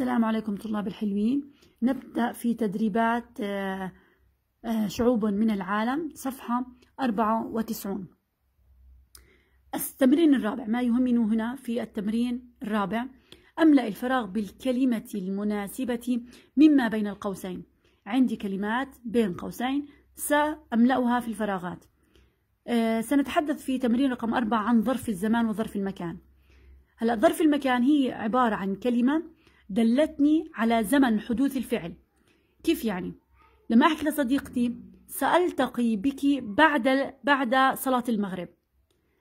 السلام عليكم طلاب الحلوين نبدأ في تدريبات آه، آه، شعوب من العالم صفحة 94 التمرين الرابع ما يهمني هنا في التمرين الرابع أملأ الفراغ بالكلمة المناسبة مما بين القوسين عندي كلمات بين قوسين سأملأها في الفراغات آه، سنتحدث في تمرين رقم أربعة عن ظرف الزمان وظرف المكان هلا ظرف المكان هي عبارة عن كلمة دلتني على زمن حدوث الفعل كيف يعني؟ لما أحكي لصديقتي سألتقي بك بعد بعد صلاة المغرب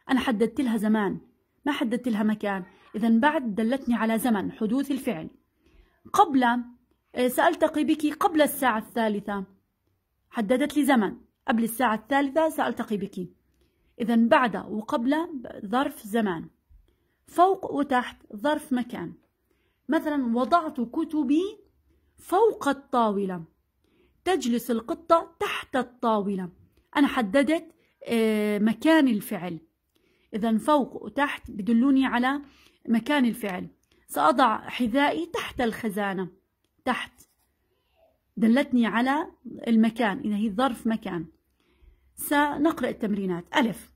أنا حددت لها زمان ما حددت لها مكان إذا بعد دلتني على زمن حدوث الفعل قبل آه، سألتقي بك قبل الساعة الثالثة حددت لي زمن قبل الساعة الثالثة سألتقي بك إذا بعد وقبل ظرف زمان فوق وتحت ظرف مكان مثلا وضعت كتبي فوق الطاولة تجلس القطة تحت الطاولة أنا حددت آه، مكان الفعل إذا فوق وتحت بدلوني على مكان الفعل سأضع حذائي تحت الخزانة تحت دلتني على المكان إذا هي ظرف مكان سنقرأ التمرينات ألف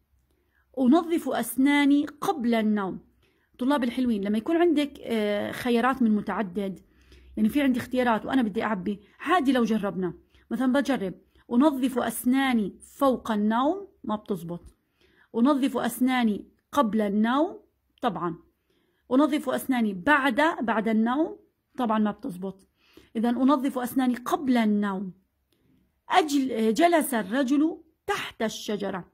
أنظف أسناني قبل النوم طلاب الحلوين لما يكون عندك آه، خيارات من متعدد يعني في عندي اختيارات وانا بدي اعبي عادي لو جربنا مثلا بجرب انظف اسناني فوق النوم ما بتزبط انظف اسناني قبل النوم طبعا انظف اسناني بعد بعد النوم طبعا ما بتزبط اذا انظف اسناني قبل النوم أجل آه، جلس الرجل تحت الشجره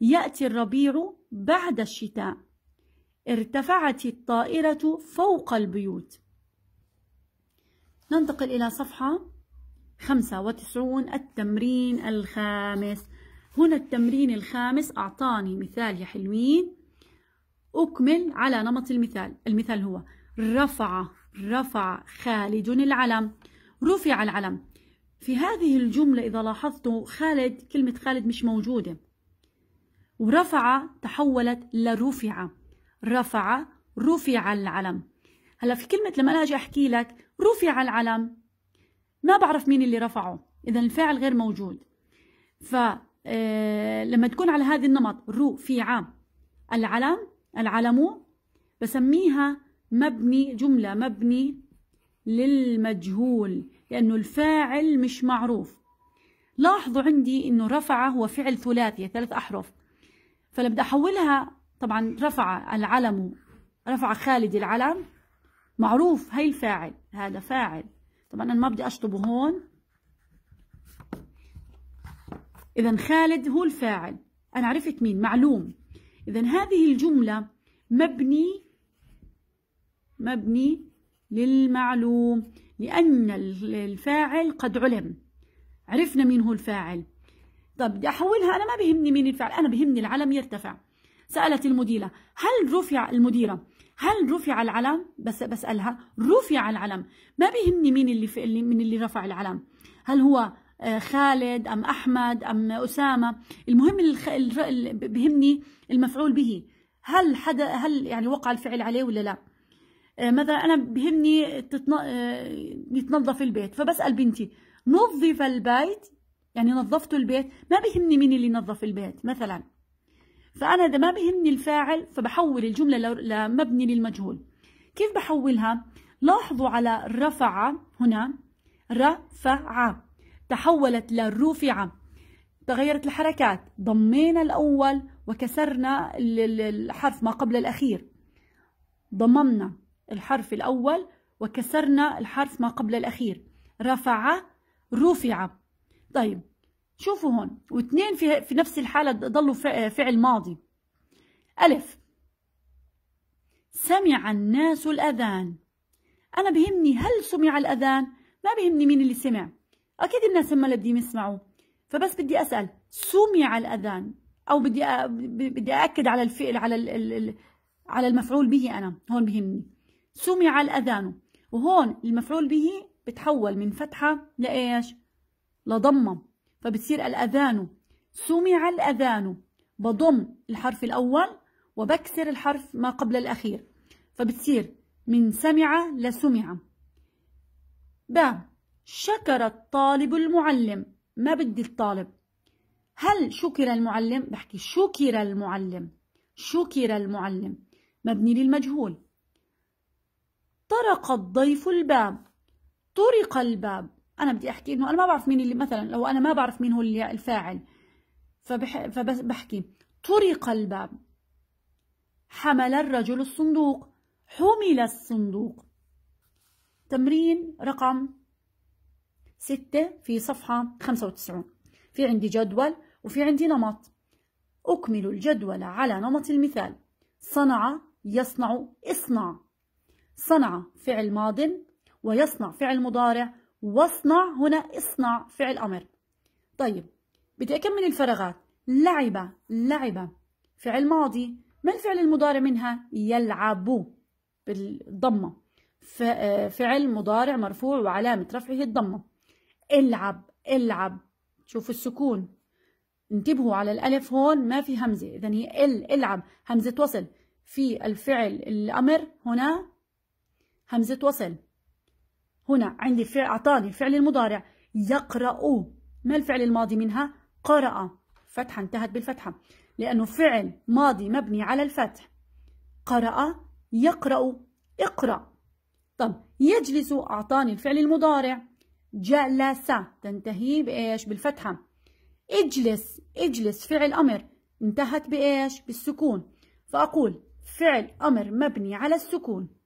ياتي الربيع بعد الشتاء ارتفعت الطائرة فوق البيوت ننتقل إلى صفحة 95 التمرين الخامس هنا التمرين الخامس أعطاني مثال يا حلوين أكمل على نمط المثال المثال هو رفع رفع خالد العلم رفع العلم في هذه الجملة إذا لاحظتوا خالد كلمة خالد مش موجودة ورفع تحولت لرفع رفع رفع العلم هلا في كلمة لما أنا أجي أحكي لك رفع العلم ما بعرف مين اللي رفعه إذا الفاعل غير موجود ف آه، لما تكون على هذا النمط رفع العلم العلم بسميها مبني جملة مبني للمجهول لأنه الفاعل مش معروف لاحظوا عندي أنه رفع هو فعل ثلاثي ثلاث أحرف فلما بدي أحولها طبعا رفع العلم رفع خالد العلم معروف هي الفاعل هذا فاعل طبعا انا ما بدي اشطبه هون اذا خالد هو الفاعل انا عرفت مين معلوم اذا هذه الجمله مبني مبني للمعلوم لان الفاعل قد علم عرفنا مين هو الفاعل طب بدي احولها انا ما بهمني مين الفاعل انا بهمني العلم يرتفع سألت المديرة هل رفع المديرة هل رفع العلم بس بسألها رفع العلم ما بيهمني مين اللي, في اللي من اللي رفع العلم هل هو آه، خالد أم أحمد أم أسامة المهم اللي بيهمني المفعول به هل حدا هل يعني وقع الفعل عليه ولا لا آه، مثلا أنا بهمني آه، يتنظف البيت فبسأل بنتي نظف البيت يعني نظفت البيت ما بهمني مين اللي نظف البيت مثلا فأنا إذا ما بهمني الفاعل فبحول الجملة لمبني للمجهول كيف بحولها؟ لاحظوا على رفع هنا رفع تحولت لرفع تغيرت الحركات ضمينا الأول وكسرنا الحرف ما قبل الأخير ضممنا الحرف الأول وكسرنا الحرف ما قبل الأخير رفع رفع طيب شوفوا هون واثنين في في نفس الحاله ضلوا فعل ماضي الف سمع الناس الاذان انا بهمني هل سمع الاذان ما بهمني مين اللي سمع اكيد الناس هم اللي بدهم يسمعوا فبس بدي اسال سمع الاذان او بدي بدي ااكد على الفعل على ال... على المفعول به انا هون بهمني سمع الاذان وهون المفعول به بتحول من فتحه لايش لضمه فبتصير الأذان سمع الأذان بضم الحرف الأول وبكسر الحرف ما قبل الأخير فبتصير من سمع لسمع ب شكر الطالب المعلم ما بدي الطالب هل شكر المعلم بحكي شكر المعلم شكر المعلم مبني للمجهول طرق الضيف الباب طرق الباب انا بدي احكي انه انا ما بعرف مين اللي مثلا لو انا ما بعرف مين هو اللي الفاعل فبح فبحكي طرق الباب حمل الرجل الصندوق حمل الصندوق تمرين رقم ستة في صفحة خمسة وتسعون في عندي جدول وفي عندي نمط أكمل الجدول على نمط المثال صنع يصنع اصنع صنع فعل ماض ويصنع فعل مضارع واصنع هنا اصنع فعل امر طيب بدي اكمل الفراغات لعب لعب فعل ماضي ما الفعل المضارع منها يلعب بالضمه فعل مضارع مرفوع وعلامه رفعه الضمه العب العب شوفوا السكون انتبهوا على الالف هون ما في همزه اذا هي ال العب همزه وصل في الفعل الامر هنا همزه وصل هنا عندي فعل أعطاني فعل المضارع يقرأ ما الفعل الماضي منها قرأ فتحة انتهت بالفتحة لأنه فعل ماضي مبني على الفتح قرأ يقرأ اقرأ طب يجلس أعطاني الفعل المضارع جلس تنتهي بإيش بالفتحة اجلس اجلس فعل أمر انتهت بإيش بالسكون فأقول فعل أمر مبني على السكون